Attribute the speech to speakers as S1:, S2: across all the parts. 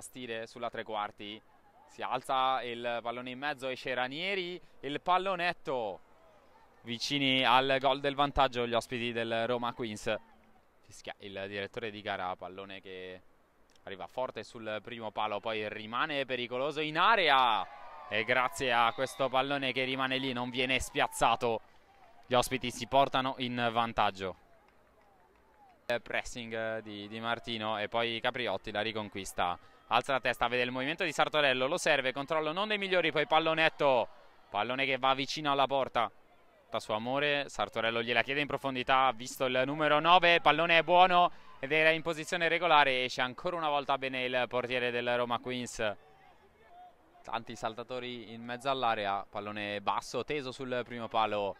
S1: imbastire sulla tre quarti. Si alza il pallone in mezzo, esce Ranieri, il pallonetto vicini al gol del vantaggio gli ospiti del Roma Queens. Fischia il direttore di gara, pallone che arriva forte sul primo palo, poi rimane pericoloso in area e grazie a questo pallone che rimane lì non viene spiazzato. Gli ospiti si portano in vantaggio. Eh, pressing eh, di, di, Martino e poi Capriotti la riconquista alza la testa, vede il movimento di Sartorello lo serve, controllo non dei migliori poi pallonetto, pallone che va vicino alla porta da suo amore Sartorello gliela chiede in profondità ha visto il numero 9, pallone è buono ed era in posizione regolare esce ancora una volta bene il portiere del Roma Queens tanti saltatori in mezzo all'area pallone basso, teso sul primo palo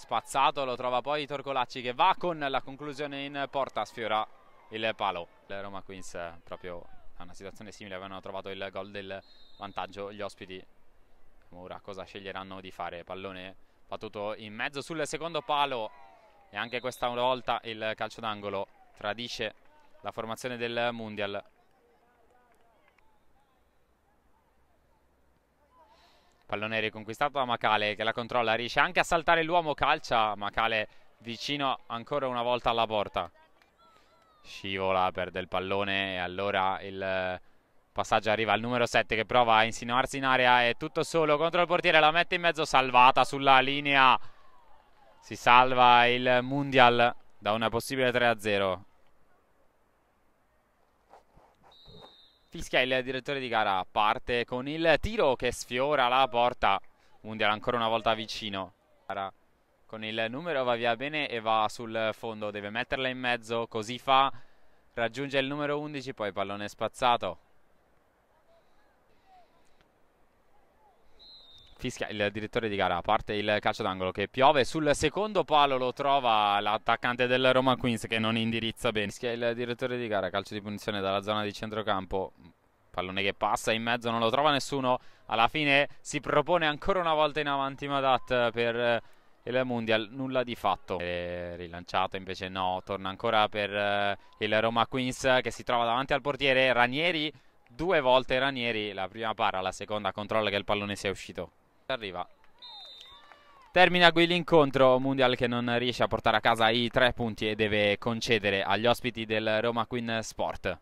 S1: spazzato, lo trova poi Torcolacci che va con la conclusione in porta, sfiora il palo. Le Roma Queens eh, proprio a una situazione simile avevano trovato il gol del vantaggio gli ospiti. Ora cosa sceglieranno di fare? Pallone battuto in mezzo sul secondo palo e anche questa volta il calcio d'angolo tradisce la formazione del Mundial. Pallone riconquistato da Macale che la controlla, riesce anche a saltare l'uomo, calcia Macale vicino ancora una volta alla porta. Scivola, perde il pallone e allora il passaggio arriva al numero 7 che prova a insinuarsi in area, è tutto solo contro il portiere, la mette in mezzo, salvata sulla linea. Si salva il Mundial da una possibile 3-0. Fischia il direttore di gara parte con il tiro che sfiora la porta Mundial ancora una volta vicino con il numero va via bene e va sul fondo deve metterla in mezzo così fa raggiunge il numero 11 poi pallone spazzato fischia il direttore di gara, a parte il calcio d'angolo che piove, sul secondo palo lo trova l'attaccante del Roma Queens che non indirizza bene, fischia il direttore di gara, calcio di punizione dalla zona di centrocampo, pallone che passa in mezzo, non lo trova nessuno, alla fine si propone ancora una volta in avanti Madat per il Mundial nulla di fatto è rilanciato invece no torna ancora per eh, il Roma Queens che si trova davanti al portiere Ranieri due volte Ranieri la prima para la seconda controlla che il pallone sia uscito Arriva. Termina qui l'incontro, Mundial che non riesce a portare a casa i tre punti e deve concedere agli ospiti del Roma Queen Sport.